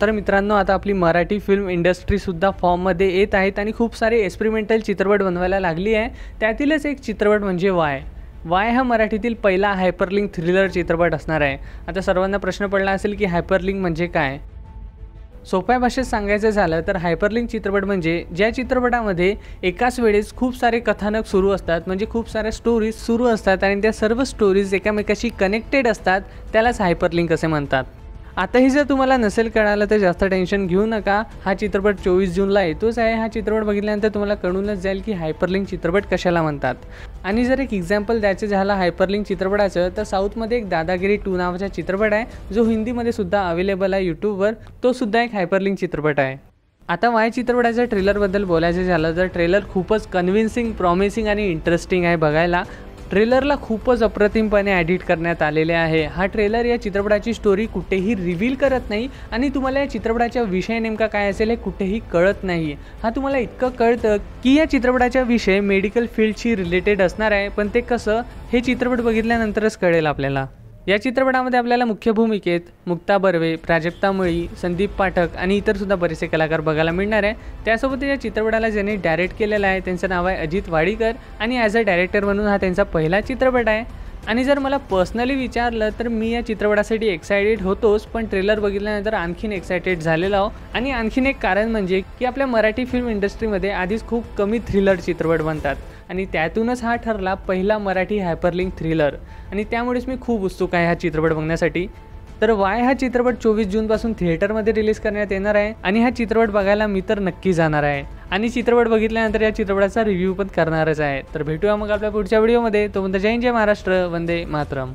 तर मित्रांनो आता आपली मराठी फिल्म इंडस्ट्रीसुद्धा फॉर्ममध्ये येत आहेत आणि खूप सारे एक्सपेरिमेंटल चित्रपट बनवायला लागली आहे त्यातीलच एक चित्रपट म्हणजे वाय वाय हा मराठीतील पहिला हायपरलिंग थ्रिलर चित्रपट असणार आहे आता सर्वांना प्रश्न पडला असेल की हायपरलिंग म्हणजे काय सोप्या भाषेत सांगायचं झालं तर हायपरलिंग चित्रपट म्हणजे ज्या चित्रपटामध्ये एकाच वेळेस खूप सारे कथानक सुरू असतात म्हणजे खूप साऱ्या स्टोरीज सुरू असतात आणि त्या सर्व स्टोरीज एकामेकाशी कनेक्टेड असतात त्यालाच हायपरलिंग असे म्हणतात आताही जर तुम्हाला नसेल कळालं तर जास्त टेन्शन घेऊ नका हा चित्रपट चोवीस जूनला येतोच आहे हा चित्रपट बघितल्यानंतर तुम्हाला कळूनच जाईल की हायपरलिंक चित्रपट कशाला म्हणतात आणि जर एक एक्झाम्पल द्यायचं झालं हायपरलिंक चित्रपटाचं तर साऊथमध्ये एक दादागिरी टू नावाचा चित्रपट आहे जो हिंदीमध्ये सुद्धा अवेलेबल आहे यूट्यूबवर तो सुद्धा एक हायपरलिंक चित्रपट आहे आता माय चित्रपटाच्या ट्रेलरबद्दल बोलायचं झालं तर ट्रेलर खूपच कन्व्हिन्सिंग प्रॉमिसिंग आणि इंटरेस्टिंग आहे बघायला ट्रेलरला खूपच अप्रतिमपणे ॲडिट करण्यात आलेले आहे हा ट्रेलर या चित्रपटाची स्टोरी कुठेही रिव्हील करत नाही आणि तुम्हाला या चित्रपटाचा विषय नेमका काय असेल हे कुठेही कळत नाही हा तुम्हाला इतकं कळतं की या चित्रपटाच्या विषय मेडिकल फील्डशी रिलेटेड असणार आहे पण ते कसं हे चित्रपट बघितल्यानंतरच कळेल आपल्याला या चित्रपटामध्ये आपल्याला मुख्य भूमिकेत मुक्ता बर्वे प्राजक्ता मुळी संदीप पाठक आणि इतरसुद्धा बरेचसे कलाकार बघायला मिळणार आहे त्यासोबत या चित्रपटाला ज्यांनी डायरेक्ट केलेला आहे त्यांचं नाव आहे अजित वाडीकर आणि ॲज अ डायरेक्टर म्हणून हा त्यांचा पहिला चित्रपट आहे आणि जर मला पर्सनली विचारलं तर मी या चित्रपटासाठी एक्सायटेड होतोच पण ट्रेलर बघितल्यानंतर आणखीन एक्सायटेड झालेला आहो आणि आणखीन एक कारण म्हणजे की आपल्या मराठी फिल्म इंडस्ट्रीमध्ये आधीच खूप कमी थ्रिलर चित्रपट बनतात आणि त्यातूनच हा ठरला पहिला मराठी हायपरलिंक थ्रिलर आणि त्यामुळेच मी खूप उत्सुक आहे हा चित्रपट बघण्यासाठी तर वाय हा चित्रपट चोवीस जूनपासून थिएटरमध्ये रिलीज करण्यात येणार आहे आणि हा चित्रपट बघायला मी तर नक्की जाणार आहे आणि चित्रपट बघितल्यानंतर या चित्रपटाचा रिव्ह्यू पण करणारच आहे तर भेटूया मग आपल्या पुढच्या व्हिडिओमध्ये तोपर्यंत जय जय महाराष्ट्र वंदे मातरम